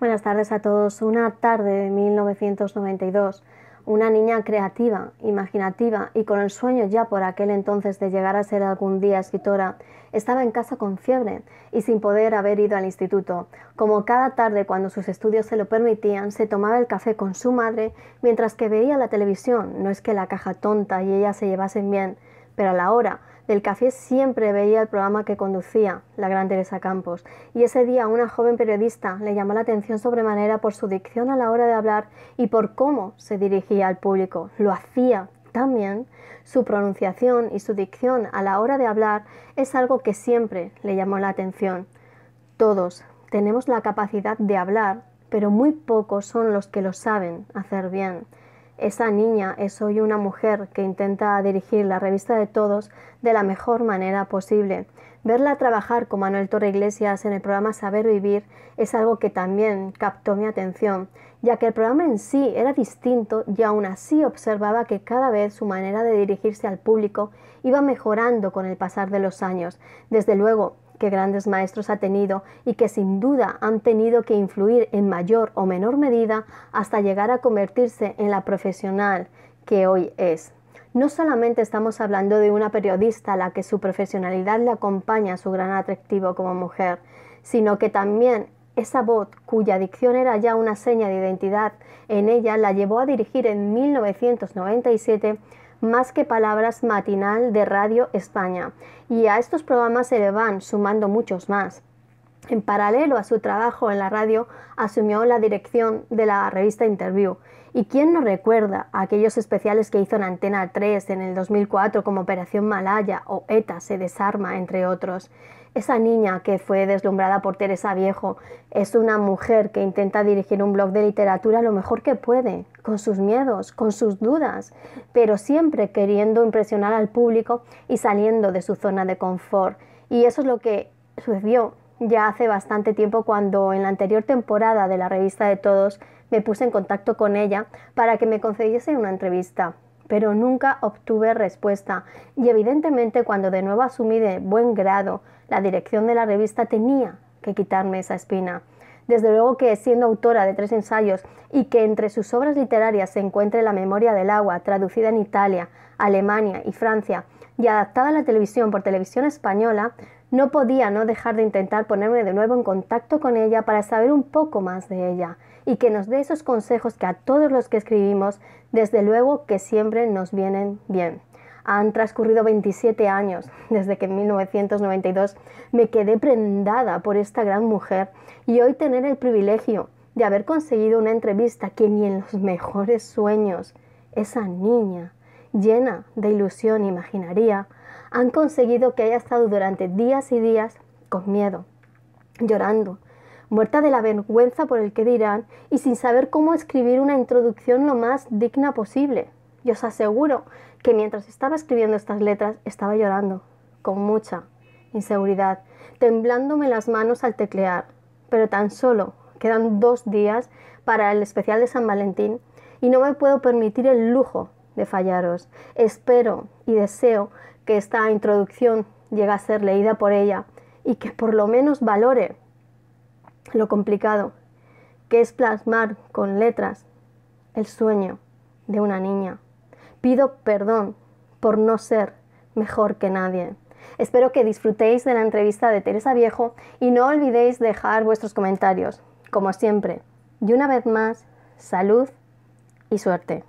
Buenas tardes a todos. Una tarde de 1992. Una niña creativa, imaginativa y con el sueño ya por aquel entonces de llegar a ser algún día escritora, estaba en casa con fiebre y sin poder haber ido al instituto. Como cada tarde cuando sus estudios se lo permitían, se tomaba el café con su madre mientras que veía la televisión. No es que la caja tonta y ella se llevasen bien, pero a la hora del café siempre veía el programa que conducía la gran Teresa Campos, y ese día una joven periodista le llamó la atención sobremanera por su dicción a la hora de hablar y por cómo se dirigía al público. Lo hacía también, su pronunciación y su dicción a la hora de hablar es algo que siempre le llamó la atención. Todos tenemos la capacidad de hablar, pero muy pocos son los que lo saben hacer bien. Esa niña es hoy una mujer que intenta dirigir la revista de todos de la mejor manera posible. Verla trabajar con Manuel Torre Iglesias en el programa Saber Vivir es algo que también captó mi atención, ya que el programa en sí era distinto y aún así observaba que cada vez su manera de dirigirse al público iba mejorando con el pasar de los años. Desde luego, que grandes maestros ha tenido y que sin duda han tenido que influir en mayor o menor medida hasta llegar a convertirse en la profesional que hoy es. No solamente estamos hablando de una periodista a la que su profesionalidad le acompaña a su gran atractivo como mujer, sino que también esa voz, cuya dicción era ya una seña de identidad en ella, la llevó a dirigir en 1997 más que Palabras matinal de Radio España. Y a estos programas se le van sumando muchos más. En paralelo a su trabajo en la radio, asumió la dirección de la revista Interview. ¿Y quién no recuerda aquellos especiales que hizo en Antena 3 en el 2004 como Operación Malaya o ETA se desarma, entre otros? Esa niña que fue deslumbrada por Teresa Viejo es una mujer que intenta dirigir un blog de literatura lo mejor que puede, con sus miedos, con sus dudas, pero siempre queriendo impresionar al público y saliendo de su zona de confort. Y eso es lo que sucedió ya hace bastante tiempo cuando en la anterior temporada de la revista de todos me puse en contacto con ella para que me concediese una entrevista, pero nunca obtuve respuesta y evidentemente cuando de nuevo asumí de buen grado la dirección de la revista tenía que quitarme esa espina. Desde luego que siendo autora de tres ensayos y que entre sus obras literarias se encuentre La memoria del agua, traducida en Italia, Alemania y Francia, y adaptada a la televisión por televisión española, no podía no dejar de intentar ponerme de nuevo en contacto con ella para saber un poco más de ella y que nos dé esos consejos que a todos los que escribimos, desde luego que siempre nos vienen bien. Han transcurrido 27 años desde que en 1992 me quedé prendada por esta gran mujer y hoy tener el privilegio de haber conseguido una entrevista que ni en los mejores sueños esa niña llena de ilusión imaginaría han conseguido que haya estado durante días y días con miedo, llorando, muerta de la vergüenza por el que dirán y sin saber cómo escribir una introducción lo más digna posible. Y os aseguro que mientras estaba escribiendo estas letras estaba llorando, con mucha inseguridad, temblándome las manos al teclear. Pero tan solo quedan dos días para el especial de San Valentín y no me puedo permitir el lujo de fallaros. Espero y deseo que esta introducción llega a ser leída por ella y que por lo menos valore lo complicado que es plasmar con letras el sueño de una niña. Pido perdón por no ser mejor que nadie. Espero que disfrutéis de la entrevista de Teresa Viejo y no olvidéis dejar vuestros comentarios, como siempre. Y una vez más, salud y suerte.